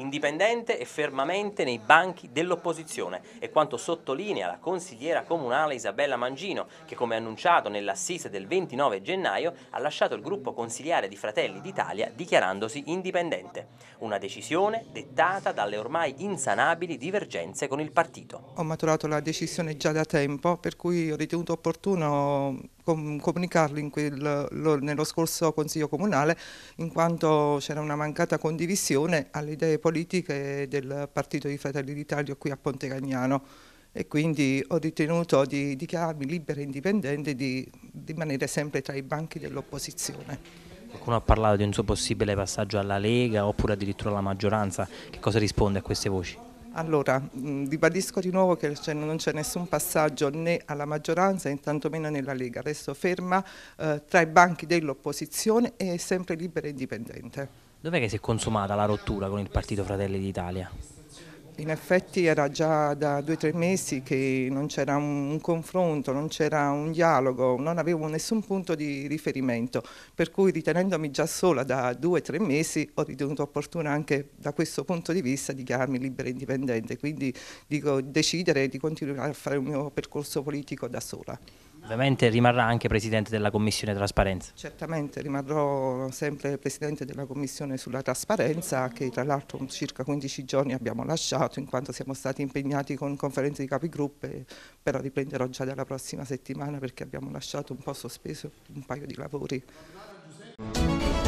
indipendente e fermamente nei banchi dell'opposizione. È quanto sottolinea la consigliera comunale Isabella Mangino, che come annunciato nell'assise del 29 gennaio ha lasciato il gruppo consigliare di Fratelli d'Italia dichiarandosi indipendente. Una decisione dettata dalle ormai insanabili divergenze con il partito. Ho maturato la decisione già da tempo, per cui ho ritenuto opportuno comunicarlo quel, lo, nello scorso Consiglio Comunale, in quanto c'era una mancata condivisione alle idee politiche politiche del partito di Fratelli d'Italia qui a Ponte Ragnano e quindi ho ritenuto di dichiararmi libera e indipendente e di rimanere sempre tra i banchi dell'opposizione. Qualcuno ha parlato di un suo possibile passaggio alla Lega oppure addirittura alla maggioranza, che cosa risponde a queste voci? Allora, ribadisco di nuovo che non c'è nessun passaggio né alla maggioranza né tantomeno nella Lega, resto ferma eh, tra i banchi dell'opposizione e sempre libera e indipendente. Dov'è che si è consumata la rottura con il partito Fratelli d'Italia? In effetti era già da due o tre mesi che non c'era un confronto, non c'era un dialogo, non avevo nessun punto di riferimento, per cui ritenendomi già sola da due o tre mesi ho ritenuto opportuno anche da questo punto di vista dichiararmi libera e indipendente, quindi dico, decidere di continuare a fare il mio percorso politico da sola. Ovviamente rimarrà anche Presidente della Commissione Trasparenza. Certamente rimarrò sempre Presidente della Commissione sulla Trasparenza che tra l'altro circa 15 giorni abbiamo lasciato in quanto siamo stati impegnati con conferenze di capigruppe, però riprenderò già dalla prossima settimana perché abbiamo lasciato un po' sospeso un paio di lavori.